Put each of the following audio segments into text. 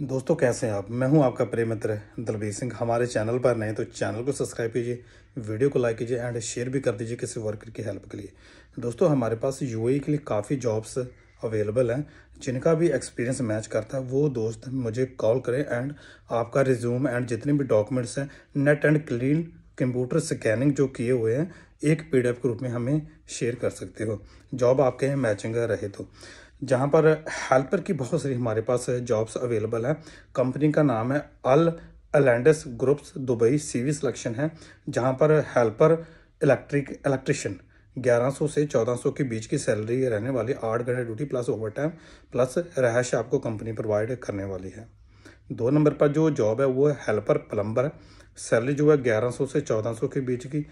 दोस्तों कैसे हैं आप मैं हूं आपका प्रेम मित्र दलबीर सिंह हमारे चैनल पर नए तो चैनल को सब्सक्राइब कीजिए वीडियो को लाइक कीजिए एंड शेयर भी कर दीजिए किसी वर्कर की हेल्प के लिए दोस्तों हमारे पास यूएई के लिए काफ़ी जॉब्स अवेलेबल हैं जिनका भी एक्सपीरियंस मैच करता है वो दोस्त मुझे कॉल करें एंड आपका रिज्यूम एंड जितने भी डॉक्यूमेंट्स हैं neat and clean computer scanning जो किए हुए हैं एक पी के रूप में हमें शेयर कर सकते हो जॉब आपके मैचिंग रहे तो जहाँ पर हेल्पर की बहुत सारी हमारे पास जॉब्स अवेलेबल हैं कंपनी का नाम है अल अलेंडस ग्रुप्स दुबई सीवी सिलेक्शन है जहाँ पर हेल्पर इलेक्ट्रिक इलेक्ट्रिशियन 1100 से 1400 के बीच की सैलरी रहने वाली आठ घंटे duty plus overtime plus रहश आपको कंपनी प्रोवाइड करने वाली है दो नंबर पर जो जॉब है वो हेल्पर प्लम्बर सैलरी जो है ग्यारह से चौदह के बीच की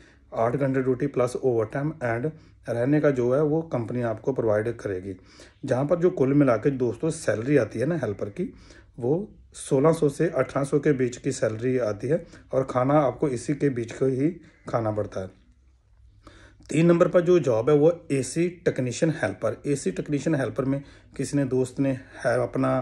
आठ घंटे duty plus overtime and रहने का जो है वो कंपनी आपको प्रोवाइड करेगी जहाँ पर जो कुल मिला के दोस्तों सैलरी आती है ना हेल्पर की वो 1600 से 1800 के बीच की सैलरी आती है और खाना आपको इसी के बीच को ही खाना पड़ता है तीन नंबर पर जो जॉब है वो AC technician helper AC technician helper में किसी ने दोस्त ने है अपना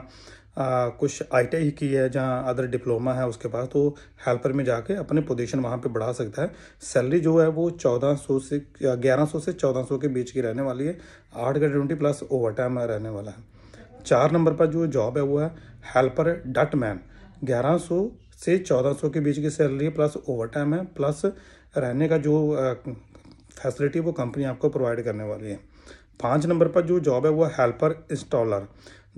आ, कुछ आई टी आई की है जहाँ अदर डिप्लोमा है उसके पास तो हेल्पर में जाके अपने पोजीशन वहाँ पे बढ़ा सकता है सैलरी जो है वो 1400 से 1100 से 1400 के बीच की रहने वाली है आठ का ट्वेंटी प्लस ओवर टाइम रहने वाला है चार नंबर पर जो जॉब है वो है हेल्पर डट मैन ग्यारह से सौ के बीच की सैलरी प्लस ओवर टाइम है प्लस रहने का जो फैसिलिटी वो कंपनी आपको प्रोवाइड करने वाली है पाँच नंबर पर जो जॉब है वो हेल्पर इंस्टॉलर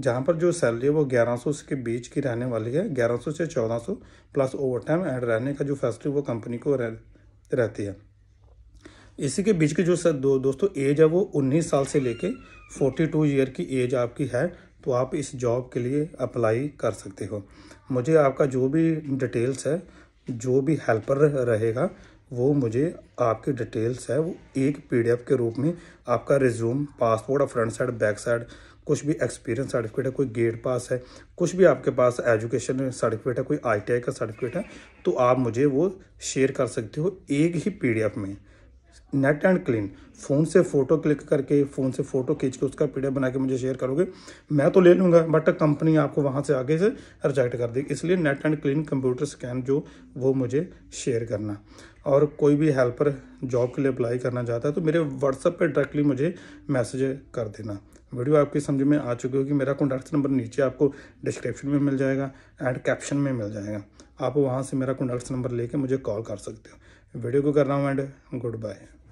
जहाँ पर जो सैलरी है वो 1100 के बीच की रहने वाली है 1100 से 1400 प्लस ओवर टाइम एंड रहने का जो फैसिलिटी वो कंपनी को रह, रहती है इसी के बीच की जो सर दो, दोस्तों एज है वो 19 साल से लेके 42 ईयर की एज आपकी है तो आप इस जॉब के लिए अप्लाई कर सकते हो मुझे आपका जो भी डिटेल्स है जो भी हेल्पर रहेगा वो मुझे आपकी डिटेल्स है वो एक पीडीएफ के रूप में आपका रिज्यूम पासपोर्ट और फ्रंट साइड बैक साइड कुछ भी एक्सपीरियंस सर्टिफिकेट है कोई गेट पास है कुछ भी आपके पास एजुकेशन सर्टिफिकेट है कोई आई का सर्टिफिकेट है तो आप मुझे वो शेयर कर सकते हो एक ही पी में नेट एंड क्लीन फ़ोन से फ़ोटो क्लिक करके फ़ोन से फ़ोटो खींच के उसका पी बना के मुझे शेयर करोगे मैं तो ले लूँगा बट कंपनी आपको वहाँ से आगे से रिजेक्ट कर देगी इसलिए neat and clean computer scan जो वो मुझे शेयर करना और कोई भी हेल्पर जॉब के लिए अप्लाई करना चाहता है तो मेरे व्हाट्सअप पर डायरेक्टली मुझे मैसेज कर देना वीडियो आपकी समझ में आ चुकी होगी मेरा कॉन्टैक्ट नंबर नीचे आपको डिस्क्रिप्शन में मिल जाएगा एंड कैप्शन में मिल जाएगा आप वहाँ से मेरा कॉन्टैक्ट नंबर लेके मुझे कॉल कर सकते हो वीडियो को कर रहा हूँ एंड गुड बाय